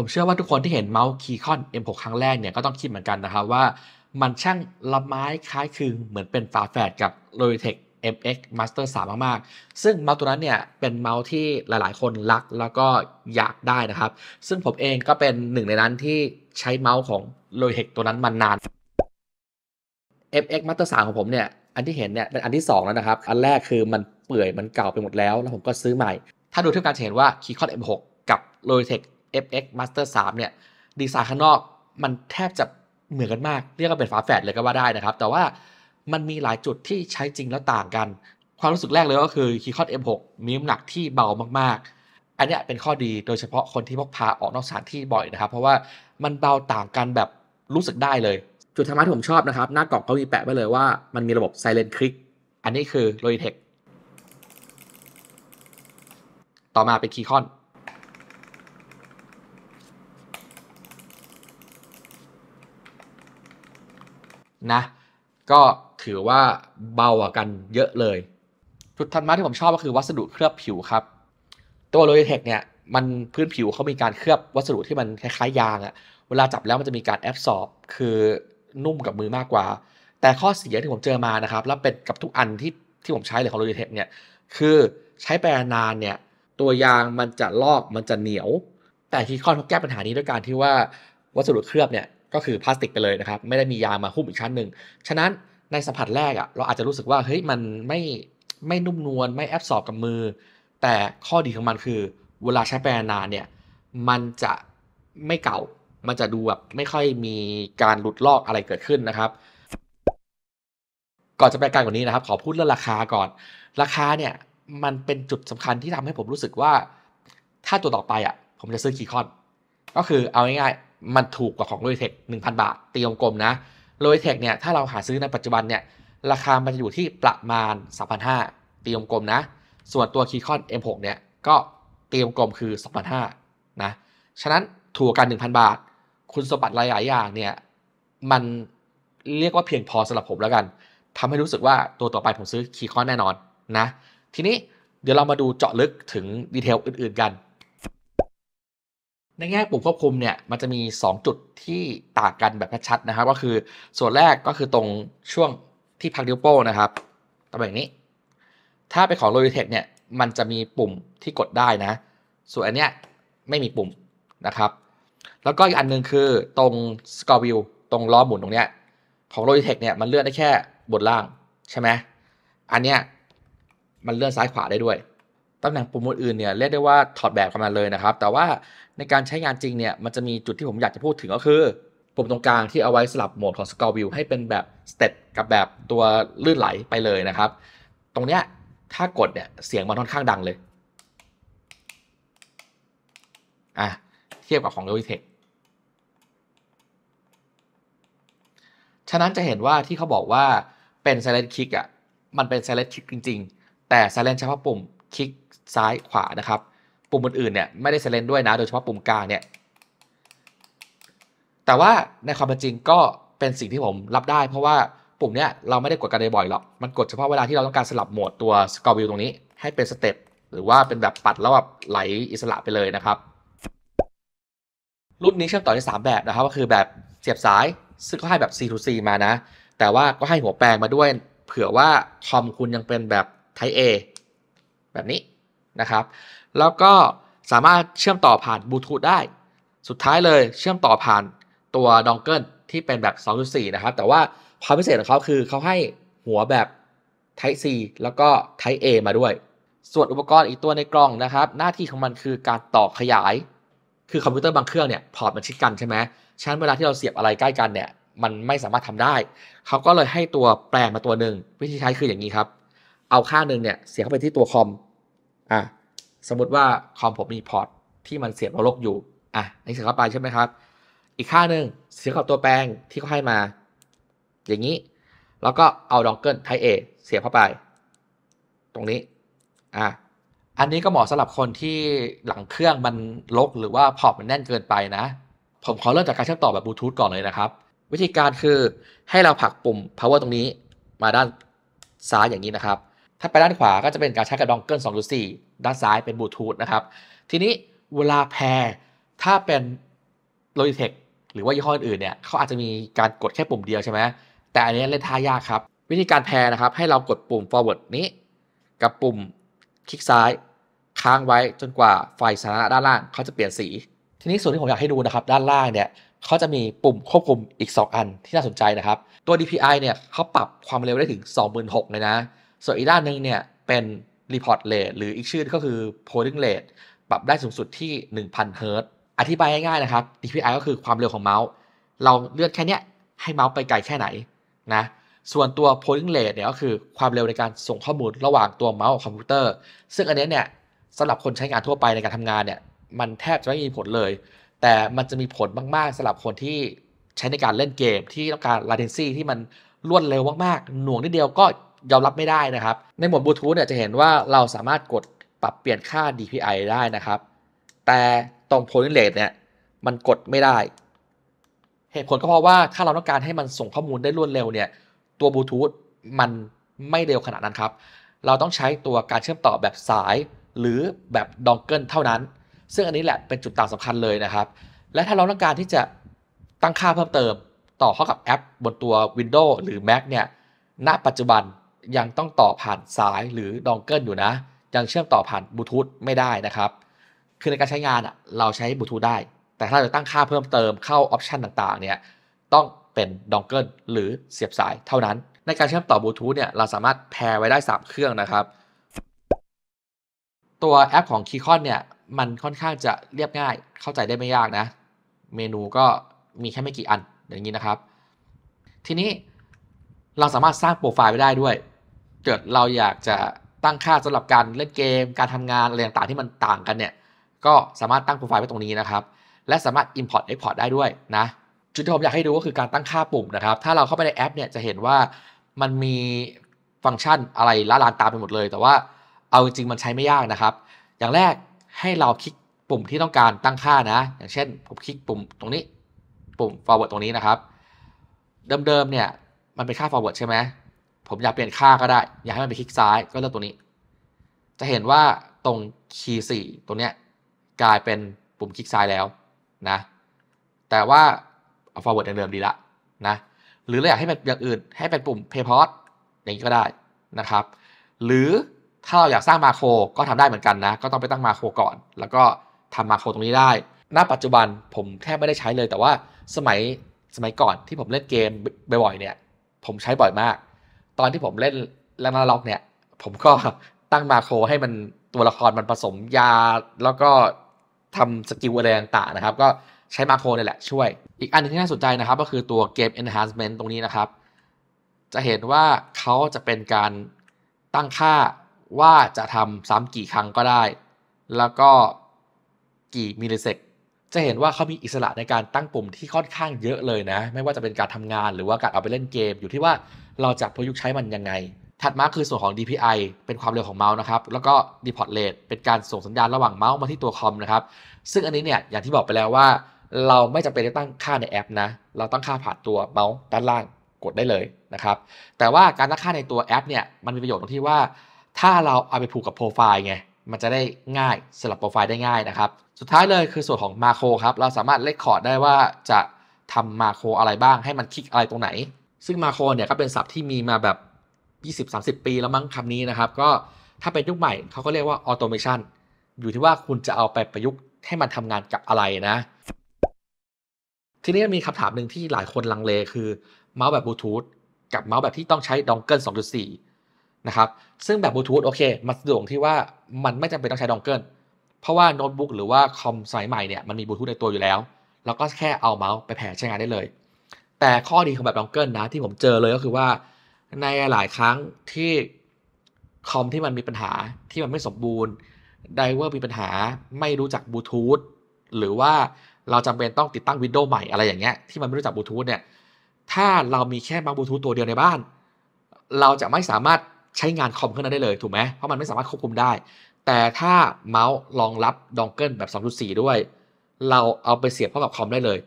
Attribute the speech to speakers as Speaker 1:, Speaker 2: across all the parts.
Speaker 1: ผมเชื่อว่าทุกคนที่เห็นเมาส์คีคอน M6 ครั้งแรกเนี่ยก็ต้องคิดเหมือนกันนะครับว่า มันช่างละไม้คล้ายคลึงเหมือนเป็นฝาแฝดกับ Logitech MX Master 3 มากๆ ซึ่งเมาส์ตัวนั้นเนี่ยเป็นเมาส์ที่หลายๆคนรักแล้วก็อยากได้นะครับซึ่งผมเองก็เป็นหนึ่งในนั้นที่ใช้เมาส์ของ Logitech ตัวนั้นมานาน FX Master 3 ของผมเนี่ยอันที่เห็นเนี่ยเป็นอันที่ 2 แล้วนะครับ อันแรกคือมันเปื่อยมันเก่าไปหมดแล้ว แล้วผมก็ซื้อใหม่ ถ้าดูเทียบการเห็นว่า k e y c o น M6 กับ Logitech FX Master 3 เนี่ยดีไซน์ข้างนอกมันแทบจะเหมือนกันมาก เรียกว่าเป็นฝาแฝดเลยก็ว่าได้นะครับ แต่ว่ามันมีหลายจุดที่ใช้จริงแล้วต่างกัน ความรู้สึกแรกเลยก็คือ k e y c o ด M6 มีน้ำหนักที่เบามากๆ อันนี้เป็นข้อดีโดยเฉพาะคนที่พกพาออกนอกสถานที่บ่อยนะครับ เพราะว่ามันเบาต่างกันแบบรู้สึกได้เลย จุดทำที่ผมชอบนะครับหน้ากล่องเขามีแปะไว้เลยว่ามันมีระบบไซเลนคลิกอันนี้คือ Logitech ต่อมาเป็นคีย์คอดนะก็ถือว่าเบากวกันเยอะเลยจุดทันมาที่ผมชอบก็คือวัสดุเคลือบผิวครับ ตัวโลยเทคเนี่ยมันพื้นผิวเขามีการเคลือบวัสดุที่มันคล้ายๆ ยางอะเวลาจับแล้วมันจะมีการแอบซอบคือนุ่มกับมือมากกว่า แต่ข้อเสียที่ผมเจอมานะครับแล้วเป็นกับทุกอันที่ที่ผมใช้เลยของโลยเทคเนี่ยคือใช้ไปนานเนี่ยตัวยางมันจะลอกมันจะเหนียวแต่ที่คอนเขาแก้ปัญหานี้ด้วยการที่ว่าวัสดุเคลือบเนี่ยก็คือพลาสติกไปเลยนะครับไม่ได้มียางมาหุ้มอีกชั้นหนึ่งฉะนั้นในสัมผัสแรกอะ่ะเราอาจจะรู้สึกว่าเฮ้ยมันไม่ไม่นุ่มนวลไม่แอบสอบกับมือ แต่ข้อดีของมันคือ เวลาใช้ไปนานเนี่ย มันจะไม่เก่ามันจะดูแบบไม่ค่อยมีการหลุดลอกอะไรเกิดขึ้นนะครับ ก่อนจะไปไกลกว่านี้นะครับ ขอพูดเรื่องราคาก่อน ราคาเนี่ยมันเป็นจุดสำคัญที่ทำให้ผมรู้สึกว่าถ้าตัวต่อไปอะ่ะ ผมจะซื้อคีคอนก็คือเอาง่ายๆมันถูกกว่าของโลยเทคหนึ่งพันบาทตีวงกลมนะโลยเทคเนี่ยถ้าเราหาซื้อในปัจจุบันเนี่ย ราคามันจะอยู่ที่ประมาณ 3,500ตีวงกลมนะ ส่วนตัวคีคอน M6 เนี่ยก็ตีวงกลมคือ 2,500 นะ ฉะนั้นถูกกัน 1,000 บาท คุณสมบัติหลายอย่างเนี่ย มันเรียกว่าเพียงพอสำหรับผมแล้วกัน ทำให้รู้สึกว่าตัวต่อไปผมซื้อคีคอนแน่นอนนะทีนี้เดี๋ยวเรามาดูเจาะลึกถึงดีเทลอื่นๆกันในแง่ปุ่มควบคุมเนี่ยมันจะมี 2 จุดที่ต่างกันแบบชัดนะครับก็คือส่วนแรกก็คือตรงช่วงที่พักนิ้วโป้นะครับตำแหน่งนี้ ถ้าเป็นของโลจิเทคเนี่ยมันจะมีปุ่มที่กดได้นะ ส่วนอันเนี้ยไม่มีปุ่มนะครับ แล้วก็อีกอันนึงคือตรงสกอร์วิวตรงล้อหมุนตรงเนี้ยของโลจิเทคเนี่ยมันเลื่อนได้แค่บนล่างใช่ไหมอันเนี้ยมันเลื่อนซ้ายขวาได้ด้วยตำแหน่งปุ่มอื่นเนี่ยเรียกได้ว่าถอดแบบกันมาเลยนะครับ แต่ว่าในการใช้งานจริงเนี่ย มันจะมีจุดที่ผมอยากจะพูดถึงก็คือ ปุ่มตรงกลางที่เอาไว้สลับโหมดของ Scroll View ให้เป็นแบบ Step กับแบบตัวลื่นไหลไปเลยนะครับ ตรงเนี้ยถ้ากดเนี่ยเสียงมันค่อนข้างดังเลย อ่ะ เทียบกับของ l o g i t e c h ฉะนั้นจะเห็นว่าที่เขาบอกว่าเป็น silent ิ l i c k อ่ะมันเป็น silent click จริงๆแต่ silent เฉพาะปุ่มคลิกซ้ายขวานะครับ ปุ่มอื่นๆเนี่ยไม่ได้เซเลนด้วยนะ โดยเฉพาะปุ่มกลางเนี่ย แต่ว่าในความเป็นจริงก็เป็นสิ่งที่ผมรับได้เพราะว่าปุ่มเนี้ยเราไม่ได้กดกันบ่อยหรอก มันกดเฉพาะเวลาที่เราต้องการสลับโหมดตัวสกอร์วิวตรงนี้ให้เป็นสเต็ปหรือว่าเป็นแบบปัดแล้วแบบไหลอิสระไปเลยนะครับ รุ่นนี้เชื่อมต่อได้3แบบนะครับก็คือแบบเสียบสายซึ่งก็ให้แบบ C to C มานะ แต่ว่าก็ให้หัวแปลงมาด้วย เผื่อว่าคอมคุณยังเป็นแบบไทป์ A แบบนี้นะครับ แล้วก็สามารถเชื่อมต่อผ่านบลูทูธได้ สุดท้ายเลยเชื่อมต่อผ่านตัวดองเกิลที่เป็นแบบ2.4นะครับ แต่ว่าความพิเศษของเขาคือเขาให้หัวแบบ Type C แล้วก็ Type A มาด้วย ส่วนอุปกรณ์อีกตัวในกล่องนะครับ หน้าที่ของมันคือการต่อขยาย คือคอมพิวเตอร์บางเครื่องเนี่ยพอร์ตมันชิดกันใช่ไหม ฉะนั้นเวลาที่เราเสียบอะไรใกล้กันเนี่ยมันไม่สามารถทำได้ เขาก็เลยให้ตัวแปลมาตัวหนึ่งวิธีใช้คืออย่างนี้ครับ เอาค่าหนึ่งเนี่ยเสียบเข้าไปที่ตัวคอมอ่ะสมมติว่าคอมผมมีพอร์ต ที่มันเสียบโลกอยู่ อ่ะนี่เสียบเข้าไปใช่ไหมครับ อีกค่าหนึ่งเสียบกับตัวแปลงที่เขาให้มา อย่างนี้ แล้วก็เอาดองเกิลไทเอเสียบเข้าไป ตรงนี้อ่ะอันนี้ก็เหมาะสำหรับคนที่หลังเครื่องมันลกหรือว่าพอร์ตมันแน่นเกินไปนะ ผมขอเริ่มจากการเชื่อมต่อแบบบลูทูธก่อนเลยนะครับ วิธีการคือให้เราผลักปุ่ม power ตรงนี้ มาด้านซ้ายอย่างนี้นะครับถ้าไปด้านขวา ก็จะเป็นการใช้กับดองเกิล2.4 ด้านซ้ายเป็นบลูทูธนะครับ ทีนี้เวลาแพรถ้าเป็นโลจิเทคหรือว่ายี่ห้ออื่นเนี่ยเขาอาจจะมีการกดแค่ปุ่มเดียวใช่ไหม แต่อันนี้เล่นท่ายากครับ วิธีการแพรนะครับ ให้เรากดปุ่ม forward นี้ กับปุ่มคลิกซ้าย ค้างไว้จนกว่าไฟสถาณะด้านล่างเขาจะเปลี่ยนสี ทีนี้ส่วนที่ผมอยากให้ดูนะครับ ด้านล่างเนี่ยเขาจะมีปุ่มควบคุมอีก 2 อันที่น่าสนใจนะครับ ตัว DPI เนี่ยเขาปรับความเร็วได้ถึง 26,000เลยนะส่วนอีกด้านหนึ่งเนี่ยเป็น report rate หรืออีกชื่อก็คือ polling rate ปรับได้สูงสุดที่ 1,000เฮิร์ตอธิบายง่ายๆนะครับ DPI ก็คือความเร็วของเมาส์เราเลือกแค่นี้ให้เมาส์ไปไกลแค่ไหนนะส่วนตัว polling rate เนี่ยก็คือความเร็วในการส่งข้อมูลระหว่างตัวเมาส์กับคอมพิวเตอร์ ซึ่งอันนี้เนี่ยสำหรับคนใช้งานทั่วไปในการทำงานเนี่ยมันแทบจะไม่มีผลเลย แต่มันจะมีผลมากๆสำหรับคนที่ใช้ในการเล่นเกมที่ต้องการ latency ที่มันรวดเร็วมากๆหน่วงนิดเดียวก็ยอมรับไม่ได้นะครับ ในหมวดบลูทูธเนี่ยจะเห็นว่าเราสามารถกดปรับเปลี่ยนค่า DPI ได้นะครับ แต่ตรงโพลิเลตเนี่ย มันกดไม่ได้ เหตุผลก็เพราะว่าถ้าเราต้องการให้มันส่งข้อมูลได้รวดเร็วเนี่ยตัวบลูทูธมันไม่เร็วขนาดนั้นครับ เราต้องใช้ตัวการเชื่อมต่อแบบสายหรือแบบดองเกิลเท่านั้น ซึ่งอันนี้แหละเป็นจุดต่างสำคัญเลยนะครับ และถ้าเราต้องการที่จะตั้งค่าเพิ่มเติม ต่อเข้ากับแอป บนตัว Windows หรือ Mac เนี่ย ณ ปัจจุบันยังต้องต่อผ่านสายหรือดองเกิลอยู่นะยังเชื่อมต่อผ่านบลูทูธไม่ได้นะครับคือในการใช้งานเราใช้บลูทูธได้ แต่ถ้าเราจะตั้งค่าเพิ่มเติมเข้าออปชันต่างๆเนี่ยต้องเป็นดองเกิลหรือเสียบสายเท่านั้นในการเชื่อมต่อบลูทูธเนี่ยเราสามารถแพร์ไว้ได้ 3 เครื่องนะครับตัวแอปของ k e y c o n เนี่ยมันค่อนข้างจะเรียบง่าย เข้าใจได้ไม่ยากนะ เมนูก็มีแค่ไม่กี่อันอย่างนี้นะครับ ทีนี้เราสามารถสร้างโปรไฟล์ไปได้ด้วย เกิดเราอยากจะตั้งค่าสำหรับการเล่นเกม การทำงานอะไรต่างๆที่มันต่างกันเนี่ย ก็สามารถตั้งโปรไฟล์ไว้ตรงนี้นะครับ และสามารถ Import Export ได้ด้วยนะ จุดที่ผมอยากให้ดูก็คือการตั้งค่าปุ่มนะครับ ถ้าเราเข้าไปในแอปเนี่ยจะเห็นว่ามันมีฟังก์ชันอะไรละลานตาไปหมดเลย แต่ว่าเอาจริงๆ มันใช้ไม่ยากนะครับ อย่างแรกให้เราคลิกปุ่มที่ต้องการตั้งค่านะ อย่างเช่นผมคลิกปุ่มตรงนี้ ปุ่ม forward ตรงนี้นะครับ เดิมๆเนี่ยมันเป็นค่า forward ใช่ไหม ผมอยากเปลี่ยนค่าก็ได้ อยากให้มันไปคลิกซ้าย ก็เลือกตัวนี้ จะเห็นว่าตรงคีย์สี่ตัวเนี้ยกลายเป็นปุ่มคลิกซ้ายแล้วนะ แต่ว่าเอา forward อย่างเดิมดีละนะ หรือเราอยากให้เป็นอย่างอื่น ให้เป็นปุ่ม pay p o s อย่างนี้ก็ได้นะครับ หรือถ้าเราอยากสร้างมาโคร ก็ทำได้เหมือนกันนะ ก็ต้องไปตั้งมาโครก่อน แล้วก็ทำมาโครตรงนี้ได้หน้าปัจจุบันผมแทบไม่ได้ใช้เลย แต่ว่าสมัยสมัยก่อนที่ผมเล่นเกมบ่อยๆเนี่ยผมใช้บ่อยมาก ตอนที่ผมเล่นแลนาล็อกเนี่ย ผมก็ตั้ง มาโคร ให้มันตัวละครมันผสมยาแล้วก็ทำสกิลอะไรต่างๆนะครับ ก็ใช้มาโครนี่แหละช่วย อีกอันนึงที่น่าสนใจนะครับ ก็คือตัวเกม enhancement ตรงนี้นะครับ จะเห็นว่าเขาจะเป็นการตั้งค่าว่าจะทำซ้ำกี่ครั้งก็ได้ แล้วก็กี่มิลลิเซกจะเห็นว่าเขามีอิสระในการตั้งปุ่มที่ค่อนข้างเยอะเลยนะ ไม่ว่าจะเป็นการทำงานหรือว่าการเอาไปเล่นเกมอยู่ที่ว่าเราจะประยุกต์ใช้มันยังไง ถัดมาคือส่วนของ DPI เป็นความเร็วของเมาส์นะครับ แล้วก็ Deport Rate เป็นการส่งสัญญาณระหว่างเมาส์มาที่ตัวคอมนะครับซึ่งอันนี้เนี่ยอย่างที่บอกไปแล้วว่าเราไม่จำเป็นต้องตั้งค่าในแอปนะเราตั้งค่าผ่านตัวเมาส์ด้านล่างกดได้เลยนะครับแต่ว่าการตั้งค่าในตัวแอปเนี่ยมันมีประโยชน์ตรงที่ว่า ถ้าเราเอาไปผูกกับโปรไฟล์ไงมันจะได้ง่ายสลับโปรไฟล์ได้ง่ายนะครับ สุดท้ายเลยคือส่วนของมาโครครับ เราสามารถเลคคอร์ดได้ว่าจะทำมาโครอะไรบ้าง ให้มันคลิกอะไรตรงไหน ซึ่งมาโครเนี่ยก็เป็นศัพท์ที่มีมาแบบ 20-30 ปีแล้วมั้งคำนี้นะครับ ก็ถ้าเป็นยุคใหม่เขาก็เรียกว่าออโตเมชันอยู่ที่ว่าคุณจะเอาไปประยุกต์ให้มันทำงานกับอะไรนะ ทีนี้มีคำถามหนึ่งที่หลายคนลังเลคือเมาส์แบบบลูทูธกับเมาส์แบบที่ต้องใช้ดองเกิล2.4ะครับซึ่งแบบบลูทูธโอเค มันสะดวกที่ว่ามันไม่จำเป็นต้องใช้ดองเกิลเพราะว่าโน้ตบุ๊กหรือว่าคอมสมัยใหม่เนี่ยมันมีบลูทูธในตัวอยู่แล้ว แล้วก็แค่เอาเมาส์ไปแผ่ใช้งานได้เลย แต่ข้อดีของแบบดองเกิลนะที่ผมเจอเลยก็คือว่า ในหลายครั้งที่คอมที่มันมีปัญหาที่มันไม่สมบูรณ์ ไดเวอร์มีปัญหาไม่รู้จักบลูทูธหรือว่าเราจำเป็นต้องติดตั้งวินโดว์ใหม่อะไรอย่างเงี้ยที่มันไม่รู้จักบลูทูธเนี่ยถ้าเรามีแค่มาบลูทูธตัวเดียวในบ้านเราจะไม่สามารถใช้งานคอมเครื่องนั้นได้เลยถูกไหมเพราะมันไม่สามารถควบคุมได้ แต่ถ้าเมาส์รองรับดองเกิลแบบ 2.4ด้วย เราเอาไปเสียบเข้ากับคอมได้เลย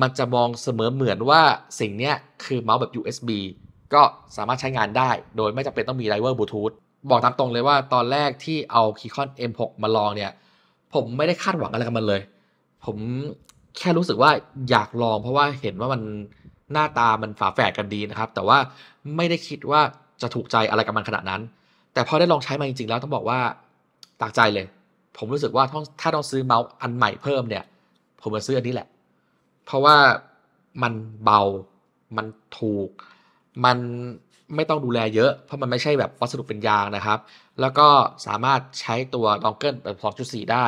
Speaker 1: มันจะมองเสมอเหมือนว่าสิ่งนี้คือเมาส์แบบ USB ก็สามารถใช้งานได้โดยไม่จำเป็นต้องมีไดเวอร์บลูทูธบอกตามตรงเลยว่าตอนแรกที่เอาคีคอน M6 มาลองเนี่ยผมไม่ได้คาดหวังอะไรกับมันเลย ผมแค่รู้สึกว่าอยากลอง เพราะว่าเห็นว่ามันหน้าตามันฝาแฝดกันดีนะครับแต่ว่าไม่ได้คิดว่าจะถูกใจอะไรกับมันขนาดนั้น แต่พอได้ลองใช้มาจริง ๆ แล้วต้องบอกว่าตากใจเลย ผมรู้สึกว่าถ้าต้องซื้อเมาส์อันใหม่เพิ่มเนี่ย ผมจะซื้ออันนี้แหละ เพราะว่ามันเบา มันถูก มันไม่ต้องดูแลเยอะ เพราะมันไม่ใช่แบบวัสดุเป็นยางนะครับ แล้วก็สามารถใช้ตัวดองเกิลแบบ2.4ได้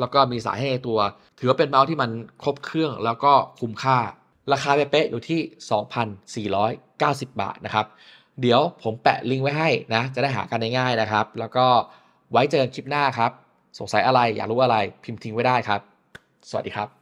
Speaker 1: แล้วก็มีสายให้ตัวถือว่าเป็นเมาส์ที่มันครบเครื่อง แล้วก็คุ้มค่า ราคาเป๊ะอยู่ที่ 2,490 บาทนะครับเดี๋ยวผมแปะลิงก์ไว้ให้นะ จะได้หากันได้ง่ายนะครับ แล้วก็ไว้เจอกันคลิปหน้าครับ สงสัยอะไรอยากรู้อะไรพิมพ์ทิ้งไว้ได้ครับ สวัสดีครับ